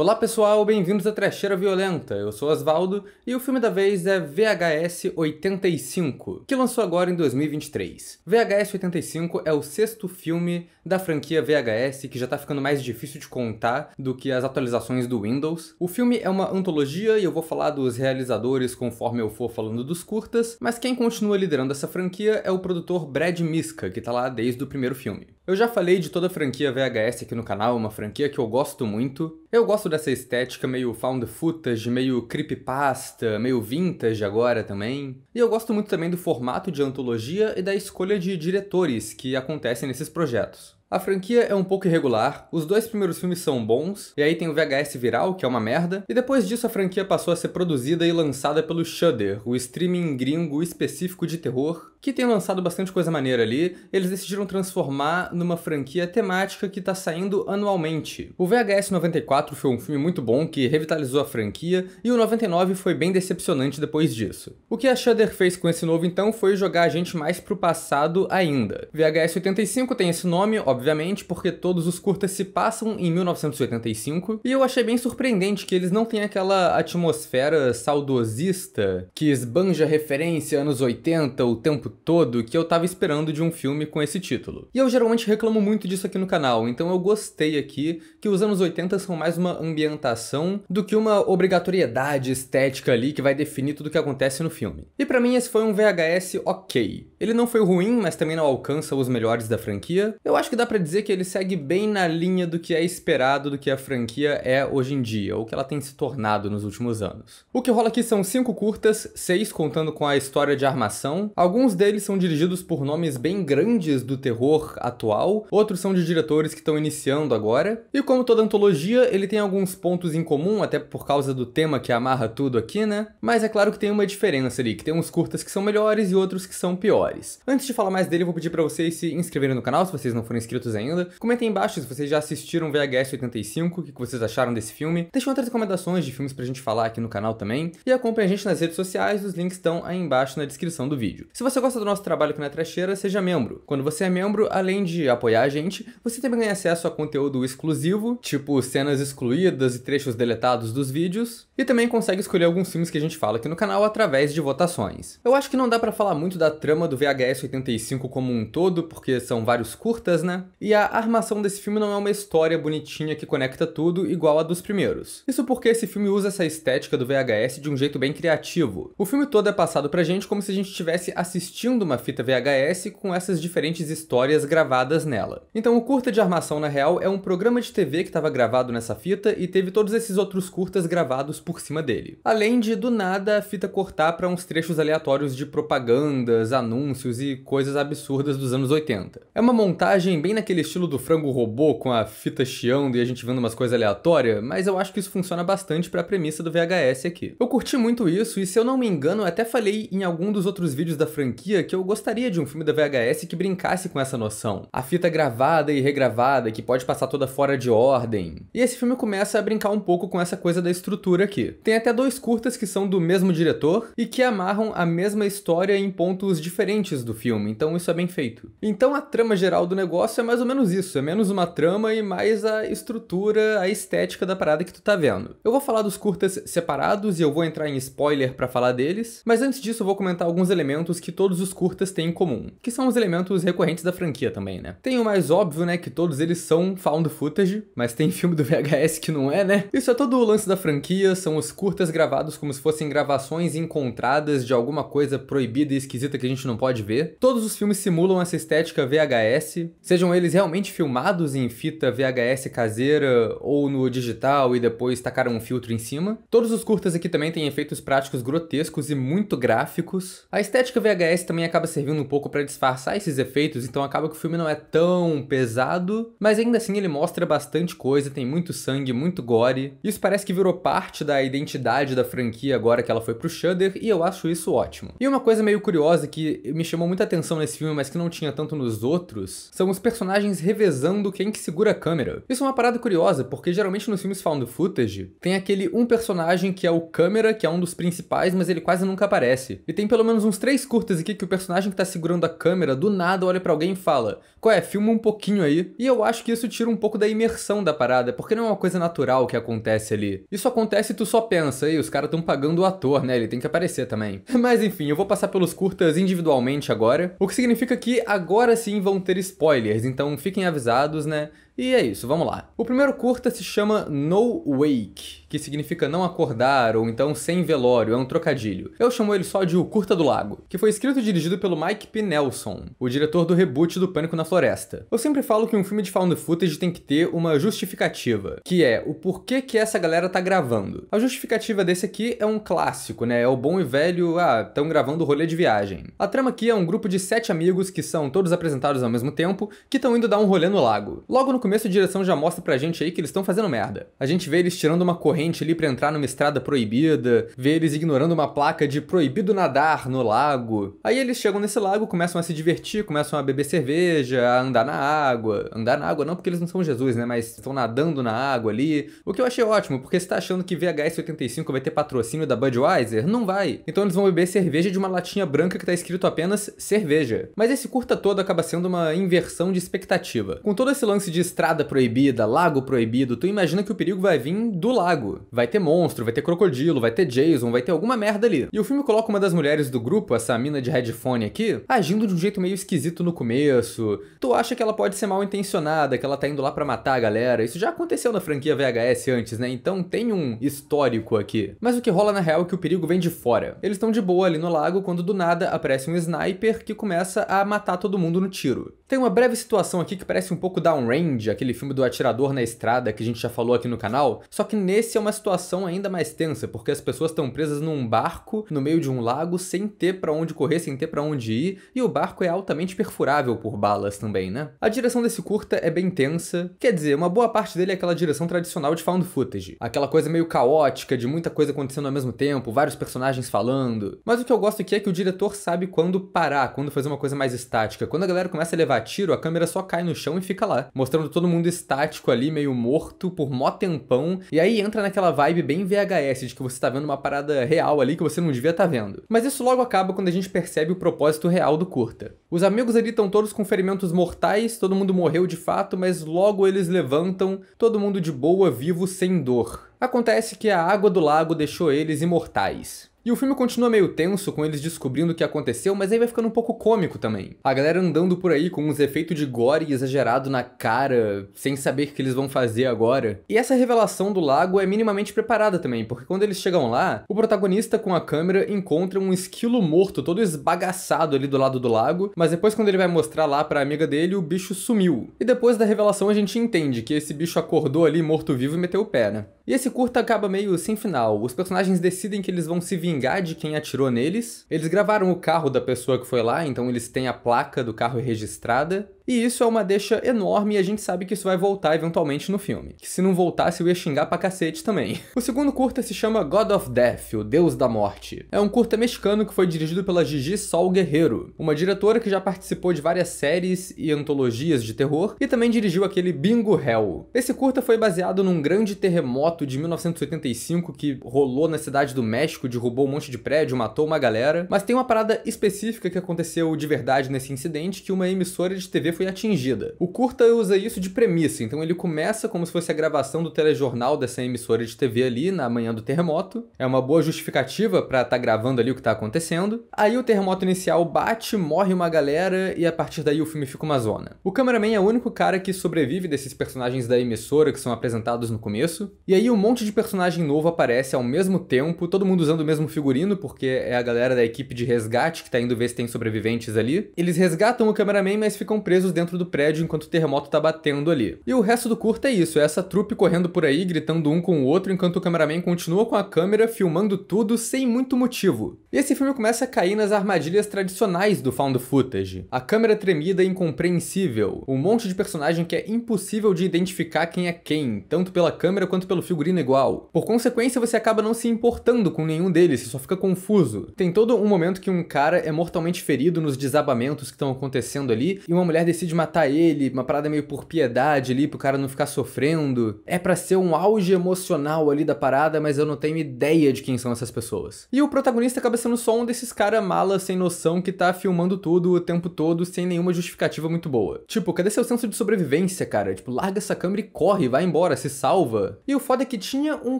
Olá pessoal, bem-vindos à Trecheira Violenta. Eu sou Osvaldo e o filme da vez é VHS 85, que lançou agora em 2023. VHS 85 é o sexto filme da franquia VHS, que já tá ficando mais difícil de contar do que as atualizações do Windows. O filme é uma antologia e eu vou falar dos realizadores conforme eu for falando dos curtas, mas quem continua liderando essa franquia é o produtor Brad Miska, que tá lá desde o primeiro filme. Eu já falei de toda a franquia VHS aqui no canal, uma franquia que eu gosto muito. Eu gosto dessa estética meio found footage, meio creepypasta, meio vintage agora também. E eu gosto muito também do formato de antologia e da escolha de diretores que acontecem nesses projetos. A franquia é um pouco irregular, os dois primeiros filmes são bons, e aí tem o VHS viral, que é uma merda, e depois disso a franquia passou a ser produzida e lançada pelo Shudder, o streaming gringo específico de terror, que tem lançado bastante coisa maneira ali, eles decidiram transformar numa franquia temática que tá saindo anualmente. O VHS 94 foi um filme muito bom que revitalizou a franquia, e o 99 foi bem decepcionante depois disso. O que a Shudder fez com esse novo então foi jogar a gente mais pro passado ainda. VHS 85 tem esse nome, obviamente, obviamente, porque todos os curtas se passam em 1985, e eu achei bem surpreendente que eles não têm aquela atmosfera saudosista que esbanja referência anos 80 o tempo todo que eu tava esperando de um filme com esse título. E eu geralmente reclamo muito disso aqui no canal, então eu gostei aqui que os anos 80 são mais uma ambientação do que uma obrigatoriedade estética ali que vai definir tudo o que acontece no filme. E para mim esse foi um VHS ok. Ele não foi ruim, mas também não alcança os melhores da franquia. Eu acho que dá para dizer que ele segue bem na linha do que é esperado do que a franquia é hoje em dia, ou que ela tem se tornado nos últimos anos. O que rola aqui são cinco curtas, seis contando com a história de armação. Alguns deles são dirigidos por nomes bem grandes do terror atual, outros são de diretores que estão iniciando agora. E como toda antologia, ele tem alguns pontos em comum, até por causa do tema que amarra tudo aqui, né? Mas é claro que tem uma diferença ali, que tem uns curtas que são melhores e outros que são piores. Antes de falar mais dele, eu vou pedir para vocês se inscreverem no canal, se vocês não forem inscritos inscritos ainda. Comentem embaixo se vocês já assistiram VHS 85, o que vocês acharam desse filme. Deixem outras recomendações de filmes pra gente falar aqui no canal também. E acompanhe a gente nas redes sociais, os links estão aí embaixo na descrição do vídeo. Se você gosta do nosso trabalho aqui na Trecheira, seja membro. Quando você é membro, além de apoiar a gente, você também ganha acesso a conteúdo exclusivo, tipo cenas excluídas e trechos deletados dos vídeos, e também consegue escolher alguns filmes que a gente fala aqui no canal através de votações. Eu acho que não dá para falar muito da trama do VHS 85 como um todo, porque são vários curtas, né? E a armação desse filme não é uma história bonitinha que conecta tudo igual a dos primeiros. Isso porque esse filme usa essa estética do VHS de um jeito bem criativo. O filme todo é passado pra gente como se a gente estivesse assistindo uma fita VHS com essas diferentes histórias gravadas nela. Então o curta de armação na real é um programa de TV que estava gravado nessa fita e teve todos esses outros curtas gravados por cima dele. Além de do nada a fita cortar para uns trechos aleatórios de propagandas, anúncios e coisas absurdas dos anos 80. É uma montagem bem naquele estilo do frango robô com a fita chiando e a gente vendo umas coisas aleatórias, mas eu acho que isso funciona bastante para a premissa do VHS aqui. Eu curti muito isso e se eu não me engano, até falei em algum dos outros vídeos da franquia que eu gostaria de um filme da VHS que brincasse com essa noção. A fita gravada e regravada que pode passar toda fora de ordem. E esse filme começa a brincar um pouco com essa coisa da estrutura aqui. Tem até dois curtas que são do mesmo diretor e que amarram a mesma história em pontos diferentes do filme, então isso é bem feito. Então a trama geral do negócio é mais ou menos isso, é menos uma trama e mais a estrutura, a estética da parada que tu tá vendo. Eu vou falar dos curtas separados e eu vou entrar em spoiler para falar deles, mas antes disso eu vou comentar alguns elementos que todos os curtas têm em comum, que são os elementos recorrentes da franquia também, né? Tem o mais óbvio, né, que todos eles são found footage, mas tem filme do VHS que não é, né? Isso é todo o lance da franquia, são os curtas gravados como se fossem gravações encontradas de alguma coisa proibida e esquisita que a gente não pode ver. Todos os filmes simulam essa estética VHS, sejam eles realmente filmados em fita VHS caseira ou no digital e depois tacaram um filtro em cima. Todos os curtas aqui também têm efeitos práticos grotescos e muito gráficos. A estética VHS também acaba servindo um pouco para disfarçar esses efeitos, então acaba que o filme não é tão pesado, mas ainda assim ele mostra bastante coisa, tem muito sangue, muito gore. Isso parece que virou parte da identidade da franquia agora que ela foi pro Shudder e eu acho isso ótimo. E uma coisa meio curiosa que me chamou muita atenção nesse filme, mas que não tinha tanto nos outros, são os personagens personagens revezando quem que segura a câmera. Isso é uma parada curiosa, porque geralmente nos filmes found footage tem aquele um personagem que é o câmera, que é um dos principais, mas ele quase nunca aparece. E tem pelo menos uns três curtas aqui que o personagem que tá segurando a câmera do nada olha para alguém e fala: "Qual é? Filma um pouquinho aí". E eu acho que isso tira um pouco da imersão da parada, porque não é uma coisa natural que acontece ali. Isso acontece e tu só pensa, e os caras tão pagando o ator, né? Ele tem que aparecer também. Mas enfim, eu vou passar pelos curtas individualmente agora, o que significa que agora sim vão ter spoilers então fiquem avisados, né? E é isso, vamos lá. O primeiro curta se chama No Wake, que significa não acordar ou então sem velório, é um trocadilho. Eu chamo ele só de O Curta do Lago, que foi escrito e dirigido pelo Mike P. Nelson, o diretor do reboot do Pânico na Floresta. Eu sempre falo que um filme de found footage tem que ter uma justificativa, que é o porquê que essa galera tá gravando. A justificativa desse aqui é um clássico, né? É o bom e velho, ah, tão gravando o rolê de viagem. A trama aqui é um grupo de sete amigos que são todos apresentados ao mesmo tempo, que estão indo dar um rolê no lago. Logo no começo a direção já mostra pra gente aí que eles estão fazendo merda. A gente vê eles tirando uma corrente ali para entrar numa estrada proibida, vê eles ignorando uma placa de proibido nadar no lago. Aí eles chegam nesse lago, começam a se divertir, começam a beber cerveja, a andar na água. Andar na água não porque eles não são Jesus, né? Mas estão nadando na água ali. O que eu achei ótimo, porque você tá achando que VHS 85 vai ter patrocínio da Budweiser? Não vai. Então eles vão beber cerveja de uma latinha branca que tá escrito apenas cerveja. Mas esse curta todo acaba sendo uma inversão de expectativa. Com todo esse lance de estrada proibida, lago proibido, tu imagina que o perigo vai vir do lago. Vai ter monstro, vai ter crocodilo, vai ter Jason, vai ter alguma merda ali. E o filme coloca uma das mulheres do grupo, essa mina de headphone aqui, agindo de um jeito meio esquisito no começo. Tu acha que ela pode ser mal intencionada, que ela tá indo lá para matar a galera. Isso já aconteceu na franquia VHS antes, né? Então tem um histórico aqui. Mas o que rola na real é que o perigo vem de fora. Eles estão de boa ali no lago quando do nada aparece um sniper que começa a matar todo mundo no tiro. Tem uma breve situação aqui que parece um pouco downrange Índia, aquele filme do Atirador na Estrada que a gente já falou aqui no canal, só que nesse é uma situação ainda mais tensa, porque as pessoas estão presas num barco no meio de um lago sem ter para onde correr, sem ter para onde ir, e o barco é altamente perfurável por balas também, né? A direção desse curta é bem tensa, quer dizer, uma boa parte dele é aquela direção tradicional de found footage, aquela coisa meio caótica, de muita coisa acontecendo ao mesmo tempo, vários personagens falando. Mas o que eu gosto aqui é que o diretor sabe quando parar, quando fazer uma coisa mais estática. Quando a galera começa a levar tiro, a câmera só cai no chão e fica lá, mostrando todo mundo estático ali, meio morto, por mó tempão. E aí entra naquela vibe bem VHS, de que você tá vendo uma parada real ali que você não devia tá vendo. Mas isso logo acaba quando a gente percebe o propósito real do curta. Os amigos ali estão todos com ferimentos mortais, todo mundo morreu de fato, mas logo eles levantam, todo mundo de boa, vivo, sem dor. Acontece que a água do lago deixou eles imortais. E o filme continua meio tenso com eles descobrindo o que aconteceu, mas aí vai ficando um pouco cômico também. A galera andando por aí com uns efeitos de gore exagerado na cara, sem saber o que eles vão fazer agora. E essa revelação do lago é minimamente preparada também, porque quando eles chegam lá, o protagonista com a câmera encontra um esquilo morto, todo esbagaçado ali do lado do lago, mas depois quando ele vai mostrar lá pra amiga dele, o bicho sumiu. E depois da revelação a gente entende que esse bicho acordou ali morto-vivo e meteu o pé, né? E esse curta acaba meio sem final. Os personagens decidem que eles vão se vingar vingar de quem atirou neles. Eles gravaram o carro da pessoa que foi lá, então eles têm a placa do carro registrada. E isso é uma deixa enorme e a gente sabe que isso vai voltar eventualmente no filme. Que se não voltasse eu ia xingar pra cacete também. O segundo curta se chama God of Death, o Deus da Morte. É um curta mexicano que foi dirigido pela Gigi Sol Guerrero, uma diretora que já participou de várias séries e antologias de terror e também dirigiu aquele Bingo Hell. Esse curta foi baseado num grande terremoto de 1985 que rolou na cidade do México, derrubou um monte de prédio, matou uma galera, mas tem uma parada específica que aconteceu de verdade nesse incidente que uma emissora de TV foi atingida. O curta usa isso de premissa, então ele começa como se fosse a gravação do telejornal dessa emissora de TV ali na manhã do terremoto. É uma boa justificativa para estar tá gravando ali o que tá acontecendo. Aí o terremoto inicial bate, morre uma galera e a partir daí o filme fica uma zona. O cameraman é o único cara que sobrevive desses personagens da emissora que são apresentados no começo. E aí um monte de personagem novo aparece ao mesmo tempo, todo mundo usando o mesmo figurino, porque é a galera da equipe de resgate que tá indo ver se tem sobreviventes ali. Eles resgatam o cameraman, mas ficam presos presos dentro do prédio enquanto o terremoto tá batendo ali. E o resto do curta é isso, é essa trupe correndo por aí, gritando um com o outro, enquanto o cameraman continua com a câmera filmando tudo sem muito motivo. E esse filme começa a cair nas armadilhas tradicionais do found footage. A câmera tremida e incompreensível, um monte de personagem que é impossível de identificar quem é quem, tanto pela câmera quanto pelo figurino igual. Por consequência, você acaba não se importando com nenhum deles, você só fica confuso. Tem todo um momento que um cara é mortalmente ferido nos desabamentos que estão acontecendo ali, e uma mulher decide matar ele, uma parada meio por piedade ali, pro cara não ficar sofrendo. É para ser um auge emocional ali da parada, mas eu não tenho ideia de quem são essas pessoas. E o protagonista acaba sendo só um desses cara mala sem noção que tá filmando tudo o tempo todo sem nenhuma justificativa muito boa. Tipo, cadê seu senso de sobrevivência, cara? Tipo, larga essa câmera e corre, vai embora, se salva. E o foda é que tinha um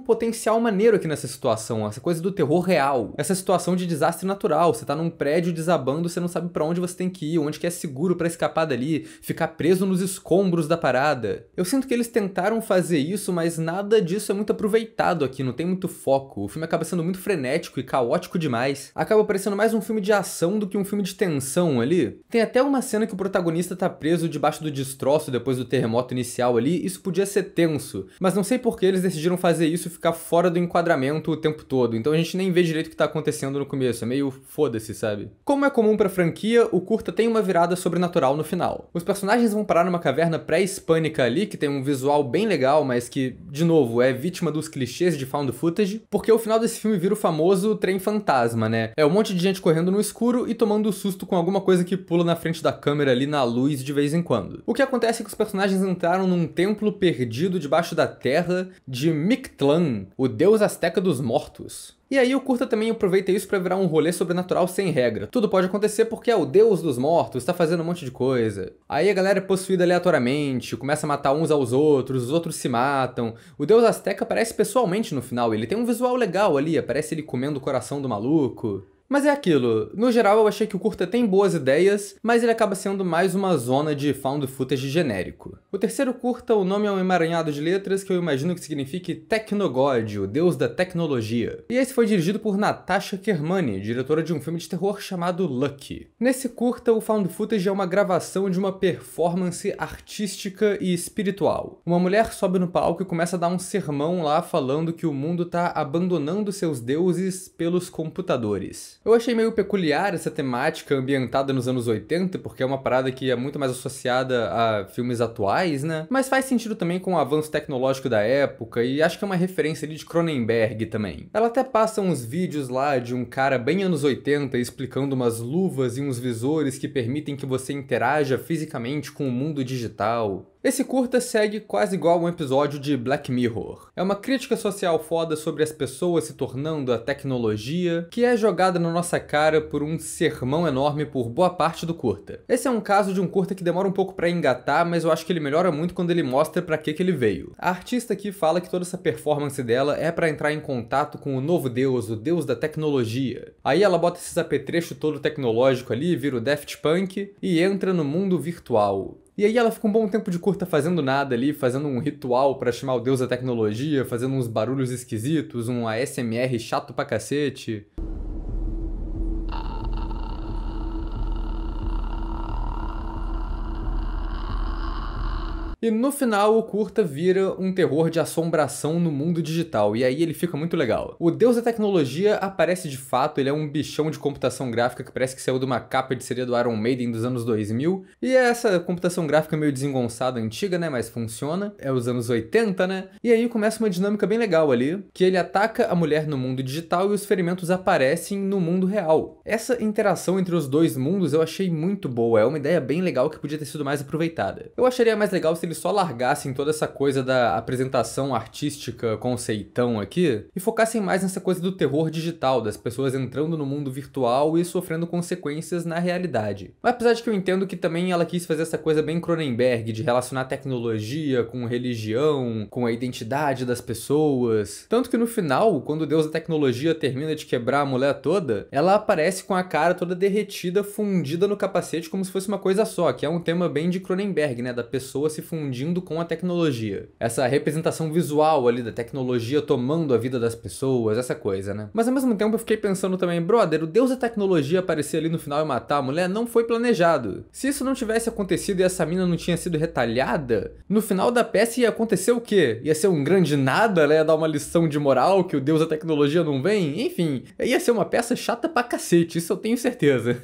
potencial maneiro aqui nessa situação, essa coisa do terror real, essa situação de desastre natural, você tá num prédio desabando, você não sabe para onde você tem que ir, onde que é seguro para escapar dali ali, ficar preso nos escombros da parada. Eu sinto que eles tentaram fazer isso, mas nada disso é muito aproveitado aqui, não tem muito foco. O filme acaba sendo muito frenético e caótico demais. Acaba parecendo mais um filme de ação do que um filme de tensão ali. Tem até uma cena que o protagonista tá preso debaixo do destroço depois do terremoto inicial ali, isso podia ser tenso, mas não sei por que eles decidiram fazer isso e ficar fora do enquadramento o tempo todo, então a gente nem vê direito o que tá acontecendo no começo, é meio foda-se, sabe? Como é comum pra franquia, o curta tem uma virada sobrenatural no final final. Os personagens vão parar numa caverna pré-hispânica ali, que tem um visual bem legal, mas que, de novo, é vítima dos clichês de found footage, porque o final desse filme vira o famoso trem fantasma, né? É um monte de gente correndo no escuro e tomando susto com alguma coisa que pula na frente da câmera ali na luz de vez em quando. O que acontece é que os personagens entraram num templo perdido debaixo da terra de Mictlan, o deus azteca dos mortos. E aí o curta também aproveita isso para virar um rolê sobrenatural sem regra. Tudo pode acontecer porque é o deus dos mortos, tá fazendo um monte de coisa. Aí a galera é possuída aleatoriamente, começa a matar uns aos outros, os outros se matam. O deus azteca aparece pessoalmente no final, ele tem um visual legal ali, aparece ele comendo o coração do maluco. Mas é aquilo, no geral eu achei que o curta tem boas ideias, mas ele acaba sendo mais uma zona de found footage genérico. O terceiro curta, o nome é um emaranhado de letras que eu imagino que signifique Tecnogod, o deus da tecnologia. E esse foi dirigido por Natasha Kermani, diretora de um filme de terror chamado Lucky. Nesse curta, o found footage é uma gravação de uma performance artística e espiritual. Uma mulher sobe no palco e começa a dar um sermão lá falando que o mundo tá abandonando seus deuses pelos computadores. Eu achei meio peculiar essa temática ambientada nos anos 80, porque é uma parada que é muito mais associada a filmes atuais, né? Mas faz sentido também com o avanço tecnológico da época e acho que é uma referência ali de Cronenberg também. Ela até passa uns vídeos lá de um cara bem anos 80 explicando umas luvas e uns visores que permitem que você interaja fisicamente com o mundo digital. Esse curta segue quase igual um episódio de Black Mirror. É uma crítica social foda sobre as pessoas se tornando a tecnologia, que é jogada na nossa cara por um sermão enorme por boa parte do curta. Esse é um caso de um curta que demora um pouco para engatar, mas eu acho que ele melhora muito quando ele mostra para que que ele veio. A artista aqui fala que toda essa performance dela é para entrar em contato com o novo deus, o deus da tecnologia. Aí ela bota esses apetrechos todo tecnológico ali, vira o Daft Punk e entra no mundo virtual. E aí ela fica um bom tempo de curta tá fazendo nada ali, fazendo um ritual para chamar o deus da tecnologia, fazendo uns barulhos esquisitos, um ASMR chato pra cacete. E no final, o curta vira um terror de assombração no mundo digital, e aí ele fica muito legal. O deus da tecnologia aparece de fato, ele é um bichão de computação gráfica que parece que saiu de uma capa de seria do Iron Maiden dos anos 2000, e é essa computação gráfica meio desengonçada, antiga, né, mas funciona, é os anos 80, né? E aí começa uma dinâmica bem legal ali, que ele ataca a mulher no mundo digital e os ferimentos aparecem no mundo real. Essa interação entre os dois mundos eu achei muito boa, é uma ideia bem legal que podia ter sido mais aproveitada. Eu acharia mais legal se eles só largassem toda essa coisa da apresentação artística conceitão aqui e focassem mais nessa coisa do terror digital, das pessoas entrando no mundo virtual e sofrendo consequências na realidade. Mas apesar de que eu entendo que também ela quis fazer essa coisa bem Cronenberg, de relacionar tecnologia com religião, com a identidade das pessoas. Tanto que no final, quando o deus da tecnologia termina de quebrar a mulher toda, ela aparece com a cara toda derretida, fundida no capacete como se fosse uma coisa só, que é um tema bem de Cronenberg, né? Da pessoa se fundir confundindo com a tecnologia. Essa representação visual ali da tecnologia tomando a vida das pessoas, essa coisa, né? Mas ao mesmo tempo eu fiquei pensando também, brother, o deus da tecnologia aparecer ali no final e matar a mulher não foi planejado. Se isso não tivesse acontecido e essa mina não tinha sido retalhada, no final da peça ia acontecer o quê? Ia ser um grande nada, ela ia dar uma lição de moral que o deus da tecnologia não vem? Enfim, ia ser uma peça chata pra cacete, isso eu tenho certeza.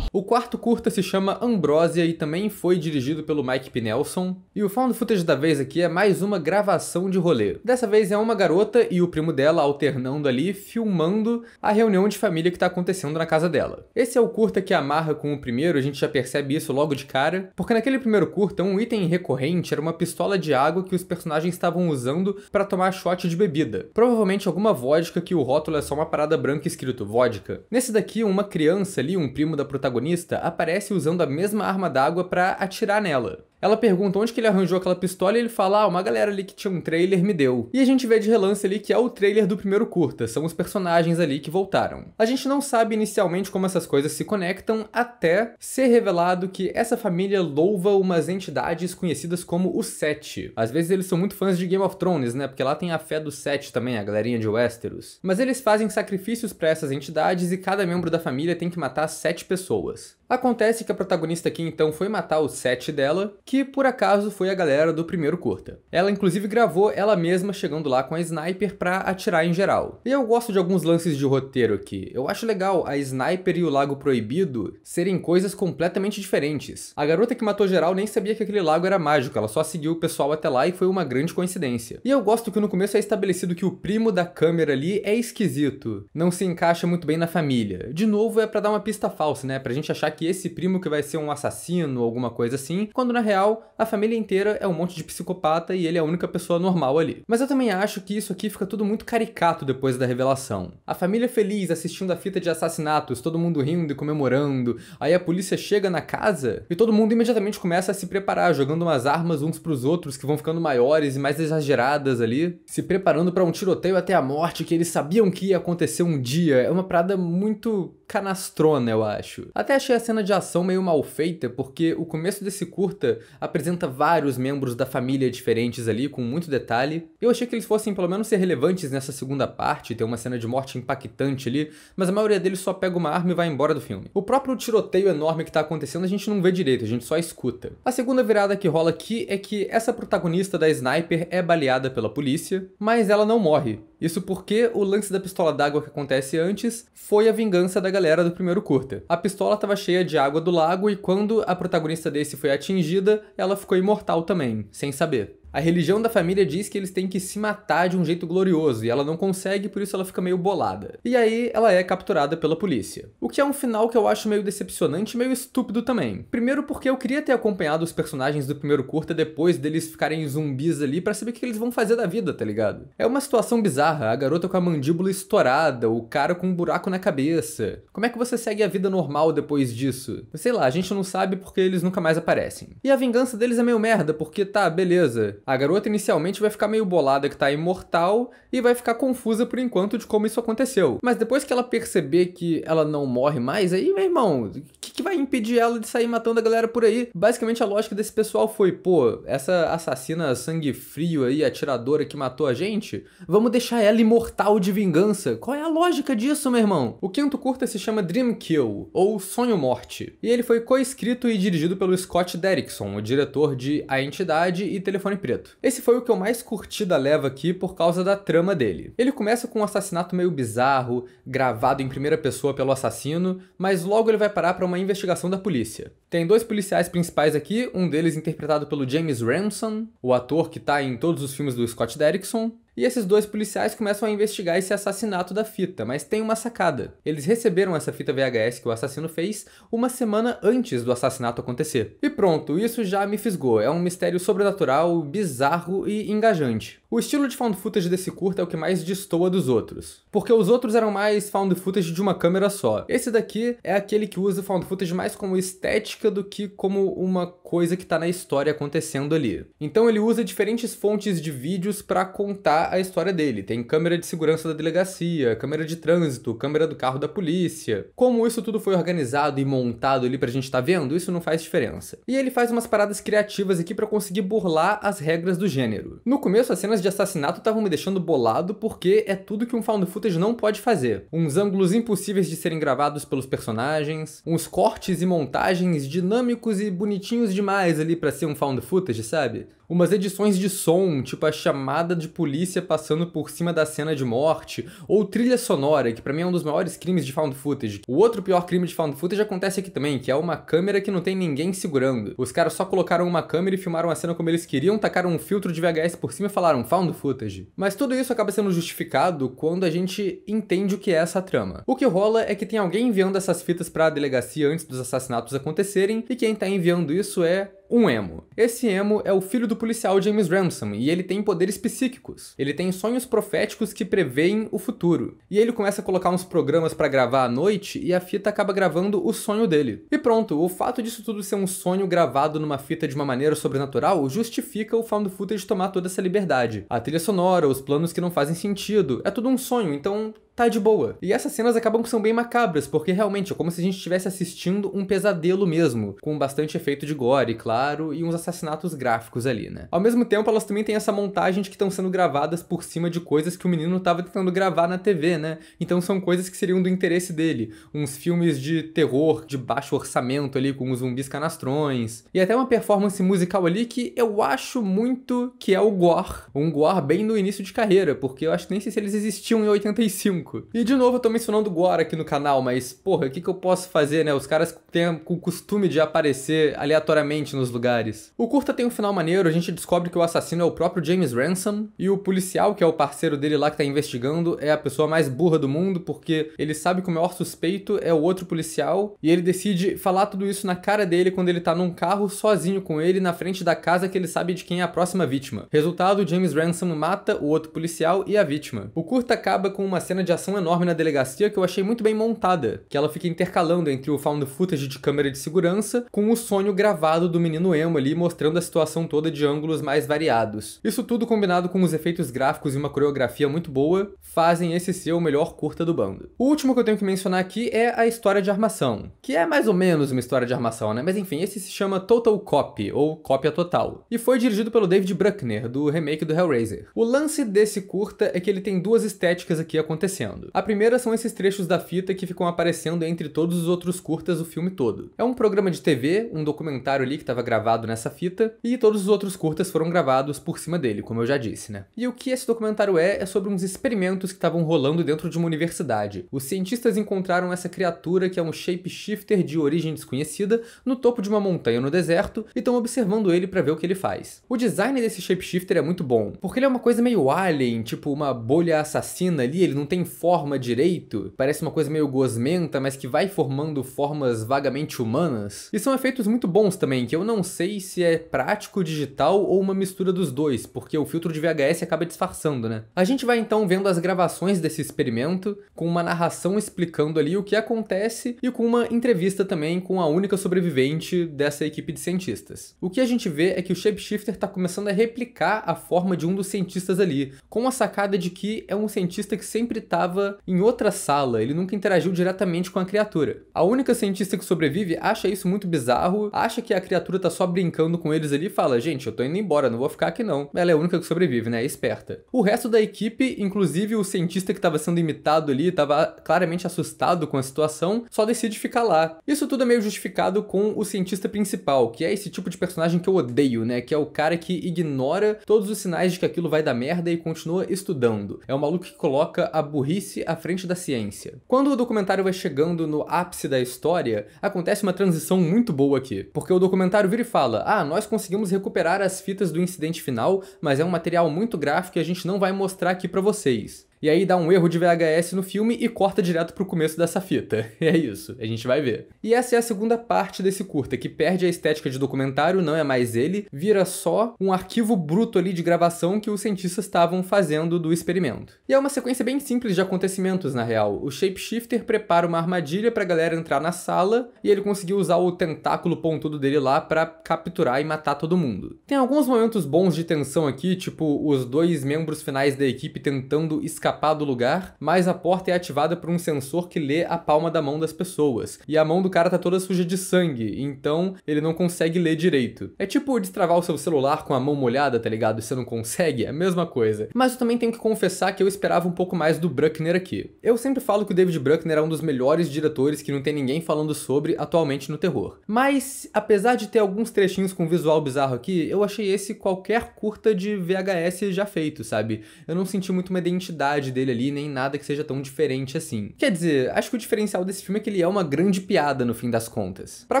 O quarto curta se chama Ambrosia e também foi dirigido pelo Mike P. Nelson. E o found footage da vez aqui é mais uma gravação de rolê. Dessa vez é uma garota e o primo dela alternando ali, filmando a reunião de família que está acontecendo na casa dela. Esse é o curta que amarra com o primeiro, a gente já percebe isso logo de cara, porque naquele primeiro curta um item recorrente era uma pistola de água que os personagens estavam usando para tomar shot de bebida. Provavelmente alguma vodka que o rótulo é só uma parada branca escrito vodka. Nesse daqui, uma criança ali, um primo da protagonista, protagonista aparece usando a mesma arma d'água para atirar nela. Ela pergunta onde que ele arranjou aquela pistola e ele fala, ah, uma galera ali que tinha um trailer me deu. E a gente vê de relance ali que é o trailer do primeiro curta, são os personagens ali que voltaram. A gente não sabe inicialmente como essas coisas se conectam até ser revelado que essa família louva umas entidades conhecidas como os Sete. Às vezes eles são muito fãs de Game of Thrones, né, porque lá tem a fé dos Sete também, a galerinha de Westeros. Mas eles fazem sacrifícios para essas entidades e cada membro da família tem que matar sete pessoas. Acontece que a protagonista aqui então foi matar o set dela, que por acaso foi a galera do primeiro curta. Ela inclusive gravou ela mesma chegando lá com a sniper pra atirar em geral. E eu gosto de alguns lances de roteiro aqui. Eu acho legal a sniper e o lago proibido serem coisas completamente diferentes. A garota que matou geral nem sabia que aquele lago era mágico, ela só seguiu o pessoal até lá e foi uma grande coincidência. E eu gosto que no começo é estabelecido que o primo da câmera ali é esquisito, não se encaixa muito bem na família. De novo é para dar uma pista falsa, né? Pra gente achar que que esse primo que vai ser um assassino, alguma coisa assim, quando na real a família inteira é um monte de psicopata e ele é a única pessoa normal ali. Mas eu também acho que isso aqui fica tudo muito caricato depois da revelação. A família feliz assistindo a fita de assassinatos, todo mundo rindo e comemorando, aí a polícia chega na casa e todo mundo imediatamente começa a se preparar, jogando umas armas uns pros outros que vão ficando maiores e mais exageradas ali, se preparando para um tiroteio até a morte que eles sabiam que ia acontecer um dia. É uma parada muito canastrona, eu acho. Até achei a cena de ação meio mal feita, porque o começo desse curta apresenta vários membros da família diferentes ali, com muito detalhe. Eu achei que eles fossem pelo menos ser relevantes nessa segunda parte, ter uma cena de morte impactante ali, mas a maioria deles só pega uma arma e vai embora do filme. O próprio tiroteio enorme que tá acontecendo a gente não vê direito, a gente só escuta. A segunda virada que rola aqui é que essa protagonista da Sniper é baleada pela polícia, mas ela não morre. Isso porque o lance da pistola d'água que acontece antes foi a vingança da galera galera do primeiro curta. A pistola estava cheia de água do lago e quando a protagonista desse foi atingida, ela ficou imortal também, sem saber. A religião da família diz que eles têm que se matar de um jeito glorioso e ela não consegue, por isso ela fica meio bolada. E aí ela é capturada pela polícia. O que é um final que eu acho meio decepcionante e meio estúpido também. Primeiro porque eu queria ter acompanhado os personagens do primeiro curta depois deles ficarem zumbis ali para saber o que eles vão fazer da vida, tá ligado? É uma situação bizarra, a garota com a mandíbula estourada, o cara com um buraco na cabeça. Como é que você segue a vida normal depois disso? Sei lá, a gente não sabe porque eles nunca mais aparecem. E a vingança deles é meio merda, porque tá, beleza, a garota inicialmente vai ficar meio bolada que tá imortal e vai ficar confusa por enquanto de como isso aconteceu. Mas depois que ela perceber que ela não morre mais, aí, meu irmão, o que, que vai impedir ela de sair matando a galera por aí? Basicamente a lógica desse pessoal foi, pô, essa assassina sangue frio aí, atiradora que matou a gente, vamos deixar ela imortal de vingança. Qual é a lógica disso, meu irmão? O quinto curta se chama Dream Kill, ou Sonho Morte, e ele foi coescrito e dirigido pelo Scott Derrickson, o diretor de A Entidade e Telefone Preto preto. Esse foi o que eu mais curti da leva aqui por causa da trama dele. Ele começa com um assassinato meio bizarro, gravado em primeira pessoa pelo assassino, mas logo ele vai parar para uma investigação da polícia. Tem dois policiais principais aqui, um deles interpretado pelo James Ramson, o ator que tá em todos os filmes do Scott Derrickson, e esses dois policiais começam a investigar esse assassinato da fita, mas tem uma sacada. Eles receberam essa fita VHS que o assassino fez uma semana antes do assassinato acontecer. E pronto, isso já me fisgou. É um mistério sobrenatural, bizarro e engajante. O estilo de found footage desse curta é o que mais destoa dos outros, porque os outros eram mais found footage de uma câmera só. Esse daqui é aquele que usa found footage mais como estética do que como uma coisa que tá na história acontecendo ali. Então ele usa diferentes fontes de vídeos para contar contar a história dele. Tem câmera de segurança da delegacia, câmera de trânsito, câmera do carro da polícia. Como isso tudo foi organizado e montado ali pra gente estar tá vendo, isso não faz diferença. E ele faz umas paradas criativas aqui para conseguir burlar as regras do gênero. No começo, as cenas de assassinato estavam me deixando bolado porque é tudo que um found footage não pode fazer. Uns ângulos impossíveis de serem gravados pelos personagens, uns cortes e montagens dinâmicos e bonitinhos demais ali para ser um found footage, sabe? umas edições de som, tipo a chamada de polícia passando por cima da cena de morte, ou trilha sonora, que para mim é um dos maiores crimes de found footage. O outro pior crime de found footage acontece aqui também, que é uma câmera que não tem ninguém segurando. Os caras só colocaram uma câmera e filmaram a cena como eles queriam, tacaram um filtro de VHS por cima e falaram found footage. Mas tudo isso acaba sendo justificado quando a gente entende o que é essa trama. O que rola é que tem alguém enviando essas fitas para a delegacia antes dos assassinatos acontecerem e quem tá enviando isso é um emo. Esse emo é o filho do policial James Ransom e ele tem poderes psíquicos. Ele tem sonhos proféticos que preveem o futuro. E ele começa a colocar uns programas para gravar à noite e a fita acaba gravando o sonho dele. E pronto, o fato disso tudo ser um sonho gravado numa fita de uma maneira sobrenatural justifica o found footage tomar toda essa liberdade. A trilha sonora, os planos que não fazem sentido, é tudo um sonho, então tá de boa. E essas cenas acabam que são bem macabras, porque realmente é como se a gente estivesse assistindo um pesadelo mesmo, com bastante efeito de gore, claro, e uns assassinatos gráficos ali, né? Ao mesmo tempo, elas também têm essa montagem de que estão sendo gravadas por cima de coisas que o menino estava tentando gravar na TV, né? Então são coisas que seriam do interesse dele. Uns filmes de terror, de baixo orçamento ali, com os zumbis canastrões. E até uma performance musical ali que eu acho muito que é o gore. Um gore bem no início de carreira, porque eu acho que nem sei se eles existiam em 85. E de novo, eu tô mencionando Gore aqui no canal, mas porra, o que, que eu posso fazer, né? Os caras têm o costume de aparecer aleatoriamente nos lugares. O curta tem um final maneiro, a gente descobre que o assassino é o próprio James Ransom e o policial, que é o parceiro dele lá que tá investigando, é a pessoa mais burra do mundo porque ele sabe que o maior suspeito é o outro policial e ele decide falar tudo isso na cara dele quando ele tá num carro sozinho com ele na frente da casa que ele sabe de quem é a próxima vítima. Resultado, James Ransom mata o outro policial e a vítima. O curta acaba com uma cena de de ação enorme na delegacia que eu achei muito bem montada, que ela fica intercalando entre o found footage de câmera de segurança com o sonho gravado do menino emo ali, mostrando a situação toda de ângulos mais variados. Isso tudo combinado com os efeitos gráficos e uma coreografia muito boa, fazem esse ser o melhor curta do bando. O último que eu tenho que mencionar aqui é a história de armação, que é mais ou menos uma história de armação, né? Mas enfim, esse se chama Total Copy, ou Cópia Total, e foi dirigido pelo David Bruckner, do remake do Hellraiser. O lance desse curta é que ele tem duas estéticas aqui acontecendo acontecendo. A primeira são esses trechos da fita que ficam aparecendo entre todos os outros curtas do filme todo. É um programa de TV, um documentário ali que estava gravado nessa fita, e todos os outros curtas foram gravados por cima dele, como eu já disse, né? E o que esse documentário é, é sobre uns experimentos que estavam rolando dentro de uma universidade. Os cientistas encontraram essa criatura que é um shapeshifter de origem desconhecida no topo de uma montanha no deserto e estão observando ele para ver o que ele faz. O design desse shapeshifter é muito bom, porque ele é uma coisa meio alien, tipo uma bolha assassina ali, ele não tem forma direito, parece uma coisa meio gosmenta, mas que vai formando formas vagamente humanas. E são efeitos muito bons também, que eu não sei se é prático digital ou uma mistura dos dois, porque o filtro de VHS acaba disfarçando, né? A gente vai então vendo as gravações desse experimento, com uma narração explicando ali o que acontece e com uma entrevista também com a única sobrevivente dessa equipe de cientistas. O que a gente vê é que o shapeshifter está começando a replicar a forma de um dos cientistas ali, com a sacada de que é um cientista que sempre está estava em outra sala, ele nunca interagiu diretamente com a criatura. A única cientista que sobrevive acha isso muito bizarro, acha que a criatura tá só brincando com eles ali e fala: gente, eu tô indo embora, não vou ficar aqui não. Ela é a única que sobrevive, né? É esperta. O resto da equipe, inclusive o cientista que estava sendo imitado ali, estava claramente assustado com a situação, só decide ficar lá. Isso tudo é meio justificado com o cientista principal, que é esse tipo de personagem que eu odeio, né? Que é o cara que ignora todos os sinais de que aquilo vai dar merda e continua estudando. É o maluco que coloca a burrice burrice à frente da ciência. Quando o documentário vai chegando no ápice da história, acontece uma transição muito boa aqui, porque o documentário vira e fala: "Ah, nós conseguimos recuperar as fitas do incidente final, mas é um material muito gráfico e a gente não vai mostrar aqui para vocês". E aí dá um erro de VHS no filme e corta direto pro começo dessa fita. é isso, a gente vai ver. E essa é a segunda parte desse curta, que perde a estética de documentário, não é mais ele, vira só um arquivo bruto ali de gravação que os cientistas estavam fazendo do experimento. E é uma sequência bem simples de acontecimentos, na real. O shapeshifter prepara uma armadilha pra galera entrar na sala e ele conseguiu usar o tentáculo pontudo dele lá para capturar e matar todo mundo. Tem alguns momentos bons de tensão aqui, tipo os dois membros finais da equipe tentando escapar escapar do lugar, mas a porta é ativada por um sensor que lê a palma da mão das pessoas. E a mão do cara tá toda suja de sangue, então ele não consegue ler direito. É tipo destravar o seu celular com a mão molhada, tá ligado? Você não consegue, é a mesma coisa. Mas eu também tenho que confessar que eu esperava um pouco mais do Bruckner aqui. Eu sempre falo que o David Bruckner é um dos melhores diretores que não tem ninguém falando sobre atualmente no terror. Mas, apesar de ter alguns trechinhos com visual bizarro aqui, eu achei esse qualquer curta de VHS já feito, sabe? Eu não senti muito uma identidade personalidade dele ali, nem nada que seja tão diferente assim. Quer dizer, acho que o diferencial desse filme é que ele é uma grande piada no fim das contas. Para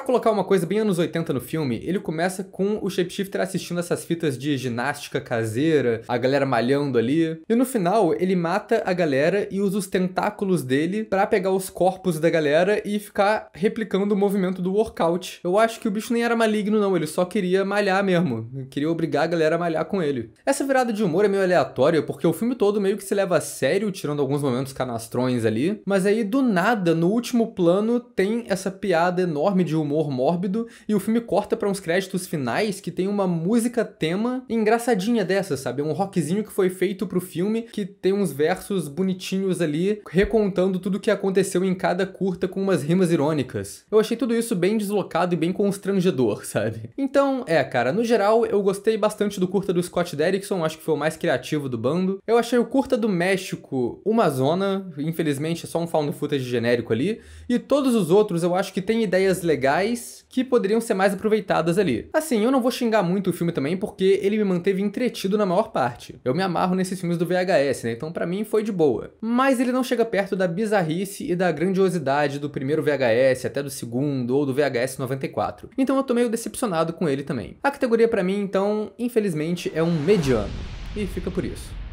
colocar uma coisa bem anos 80 no filme, ele começa com o shapeshifter assistindo essas fitas de ginástica caseira, a galera malhando ali, e no final ele mata a galera e usa os tentáculos dele para pegar os corpos da galera e ficar replicando o movimento do workout. Eu acho que o bicho nem era maligno não, ele só queria malhar mesmo, queria obrigar a galera a malhar com ele. Essa virada de humor é meio aleatória porque o filme todo meio que se leva a sério, tirando alguns momentos canastrões ali, mas aí do nada, no último plano, tem essa piada enorme de humor mórbido e o filme corta para uns créditos finais que tem uma música tema engraçadinha dessa, sabe? Um rockzinho que foi feito pro filme, que tem uns versos bonitinhos ali, recontando tudo o que aconteceu em cada curta com umas rimas irônicas. Eu achei tudo isso bem deslocado e bem constrangedor, sabe? Então, é, cara, no geral eu gostei bastante do curta do Scott Derrickson, acho que foi o mais criativo do bando. Eu achei o curta do Mesh México, uma zona, infelizmente é só um found footage genérico ali, e todos os outros eu acho que tem ideias legais que poderiam ser mais aproveitadas ali. Assim, eu não vou xingar muito o filme também porque ele me manteve entretido na maior parte. Eu me amarro nesses filmes do VHS, né? Então para mim foi de boa. Mas ele não chega perto da bizarrice e da grandiosidade do primeiro VHS até do segundo ou do VHS 94. Então eu tô meio decepcionado com ele também. A categoria para mim então, infelizmente, é um mediano. E fica por isso.